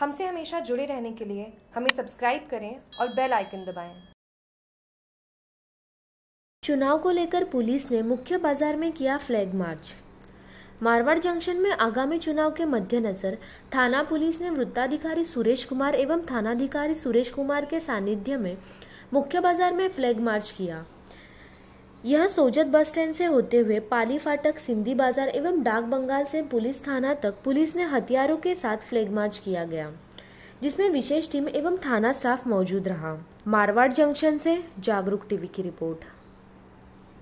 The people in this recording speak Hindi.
हमसे हमेशा जुड़े रहने के लिए हमें सब्सक्राइब करें और बेल आइकन दबाएं। चुनाव को लेकर पुलिस ने मुख्य बाजार में किया फ्लैग मार्च मारवाड़ जंक्शन में आगामी चुनाव के मद्देनजर थाना पुलिस ने वृत्ताधिकारी सुरेश कुमार एवं थानाधिकारी सुरेश कुमार के सानिध्य में मुख्य बाजार में फ्लैग मार्च किया यह सोजत बस स्टैंड से होते हुए पाली फाटक सिंधी बाजार एवं डाक बंगाल से पुलिस थाना तक पुलिस ने हथियारों के साथ फ्लैग मार्च किया गया जिसमें विशेष टीम एवं थाना स्टाफ मौजूद रहा मारवाड़ जंक्शन से जागरूक टीवी की रिपोर्ट